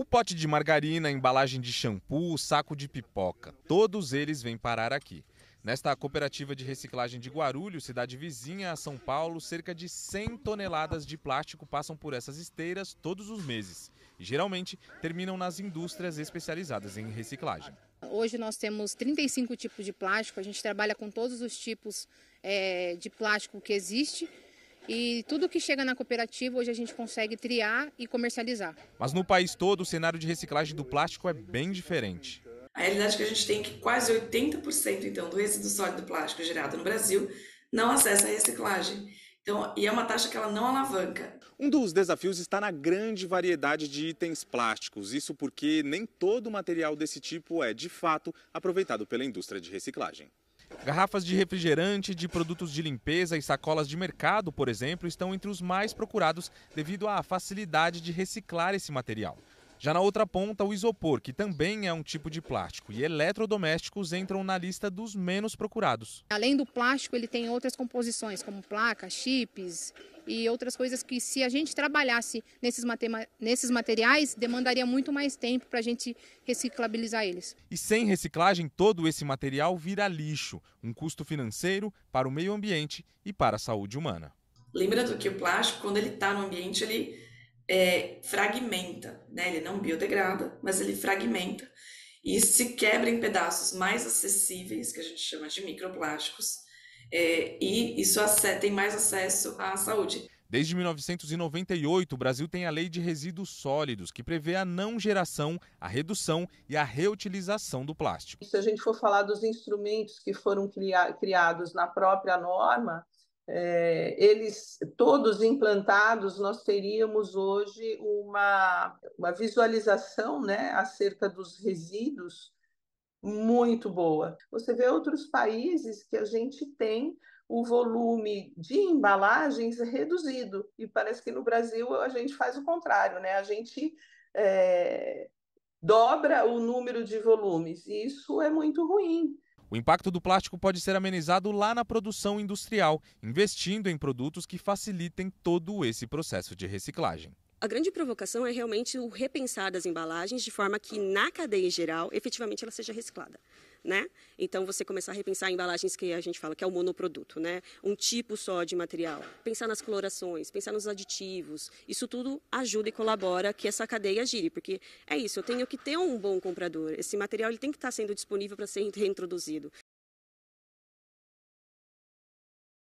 O pote de margarina, embalagem de shampoo, saco de pipoca, todos eles vêm parar aqui. Nesta cooperativa de reciclagem de Guarulhos, cidade vizinha a São Paulo, cerca de 100 toneladas de plástico passam por essas esteiras todos os meses e geralmente terminam nas indústrias especializadas em reciclagem. Hoje nós temos 35 tipos de plástico, a gente trabalha com todos os tipos é, de plástico que existe e tudo que chega na cooperativa hoje a gente consegue triar e comercializar. Mas no país todo o cenário de reciclagem do plástico é bem diferente. A realidade é que a gente tem é que quase 80% então do resíduo sólido plástico gerado no Brasil não acessa a reciclagem. Então, e é uma taxa que ela não alavanca. Um dos desafios está na grande variedade de itens plásticos. Isso porque nem todo material desse tipo é, de fato, aproveitado pela indústria de reciclagem. Garrafas de refrigerante, de produtos de limpeza e sacolas de mercado, por exemplo, estão entre os mais procurados devido à facilidade de reciclar esse material. Já na outra ponta, o isopor, que também é um tipo de plástico, e eletrodomésticos entram na lista dos menos procurados. Além do plástico, ele tem outras composições, como placas, chips e outras coisas que, se a gente trabalhasse nesses, nesses materiais, demandaria muito mais tempo para a gente reciclabilizar eles. E sem reciclagem, todo esse material vira lixo, um custo financeiro para o meio ambiente e para a saúde humana. Lembra do que o plástico, quando ele está no ambiente, ele é, fragmenta, né? Ele não biodegrada, mas ele fragmenta e se quebra em pedaços mais acessíveis, que a gente chama de microplásticos, é, e isso tem mais acesso à saúde. Desde 1998, o Brasil tem a Lei de Resíduos Sólidos, que prevê a não geração, a redução e a reutilização do plástico. Se a gente for falar dos instrumentos que foram criados na própria norma, é, eles todos implantados, nós teríamos hoje uma, uma visualização né, acerca dos resíduos muito boa. Você vê outros países que a gente tem o volume de embalagens reduzido, e parece que no Brasil a gente faz o contrário, né? A gente é, dobra o número de volumes, e isso é muito ruim o impacto do plástico pode ser amenizado lá na produção industrial, investindo em produtos que facilitem todo esse processo de reciclagem. A grande provocação é realmente o repensar das embalagens de forma que, na cadeia geral, efetivamente ela seja reciclada né? Então você começar a repensar embalagens que a gente fala que é o monoproduto, né? Um tipo só de material. Pensar nas colorações, pensar nos aditivos. Isso tudo ajuda e colabora que essa cadeia gire, porque é isso, eu tenho que ter um bom comprador. Esse material ele tem que estar sendo disponível para ser reintroduzido.